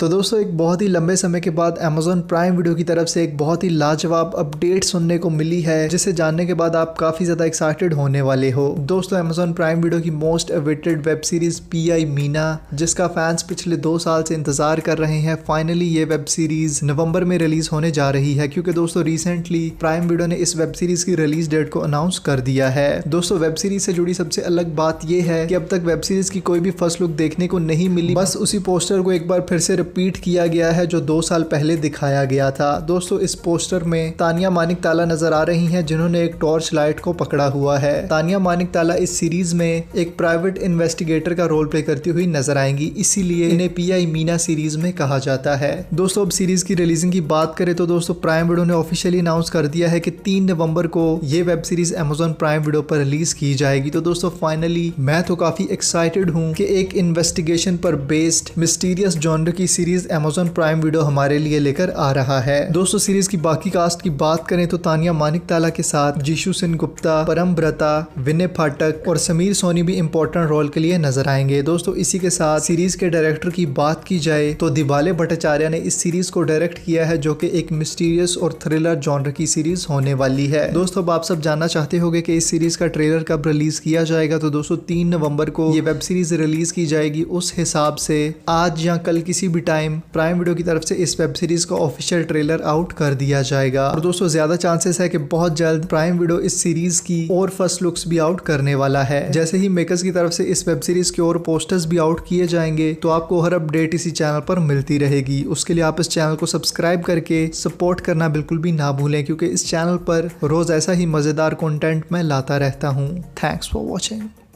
तो दोस्तों एक बहुत ही लंबे समय के बाद अमेजोन प्राइम वीडियो की तरफ से एक बहुत ही लाजवाब अपडेट सुनने को मिली है जिसे जानने के बाद आप काफ़ी ज़्यादा एक्साइटेड होने वाले हो दोस्तों Amazon Prime Video की most awaited web series P I Meena जिसका फैंस पिछले दो साल से इंतज़ार कर रहे हैं फाइनली ये वेब सीरीज़ नवम्बर में रिलीज़ होने जा रही है क्योंकि दोस्तों रिसेंटली प्राइम वीडियो ने इस वेब सीरीज़ की रिलीज डेट को अनाउंस कर दिया है दोस्तों वेब सीरीज़ से जुड़ी सबसे अलग बात यह है कि अब तक वेब सीरीज़ की कोई भी फर्स्ट लुक देखने को नहीं मिली बस उसी पोस्टर को एक बार फिर से रिपीट किया गया है जो दो साल पहले दिखाया गया था दोस्तों इस पोस्टर में तानिया मानिक ताला नजर आ रही हैं जिन्होंने एक टॉर्च लाइट को पकड़ा हुआ है तानिया मानिक ताला इस सीरीज में एक प्राइवेट इन्वेस्टिगेटर का रोल प्ले करती हुई नजर आएंगी इसीलिए इन्हें पी मीना सीरीज में कहा जाता है दोस्तों अब सीरीज की रिलीजिंग की बात करें तो दोस्तों प्राइम वीडियो ने ऑफिशियली अनाउंस कर दिया है कि तीन नवम्बर को ये web series Amazon Prime Video पर रिलीज की जाएगी तो दोस्तों फाइनली मैं तो काफी एक्साइटेड हूँ कि एक इन्वेस्टिगेशन पर बेस्ड मिस्टीरियस जॉनर की सीरीज एमेजोन प्राइम वीडियो हमारे लिए लेकर आ रहा है दोस्तों सीरीज की बाकी कास्ट की बात करें तो तानिया मानिक ताला के साथ जीशु सिंह गुप्ता परम ब्रता विनय फाटक और समीर सोनी भी इम्पोर्टेंट रोल के लिए नजर आएंगे दोस्तों इसी के साथ सीरीज के डायरेक्टर की बात की जाए तो दिवाले भट्टाचार्य ने इस सीरीज को डायरेक्ट किया है जो की एक मिस्टीरियस और थ्रिलर जॉनर की सीरीज होने वाली है दोस्तों अब आप सब जानना चाहते हो कि इस सीरीज का ट्रेलर कब रिलीज किया जाएगा तो दोस्तों तीन नवम्बर को ये वेब सीरीज रिलीज की जाएगी उस हिसाब से आज या कल किसी भी टाइम प्राइम वीडियो की तरफ से इस वेब सीरीज का ऑफिशियल ट्रेलर आउट कर दिया जाएगा और दोस्तों ज्यादा चांसेस है कि बहुत जल्द प्राइम वीडियो इस सीरीज की और फर्स्ट लुक्स भी आउट करने वाला है जैसे ही मेकर्स की तरफ से इस वेब सीरीज के और पोस्टर्स भी आउट किए जाएंगे तो आपको हर अपडेट इसी चैनल पर मिलती रहेगी उसके लिए आप इस चैनल को सब्सक्राइब करके सपोर्ट करना बिल्कुल भी ना भूलें क्योंकि इस चैनल पर रोज ऐसा ही मजेदार कॉन्टेंट मैं लाता रहता हूँ थैंक्स फॉर वॉचिंग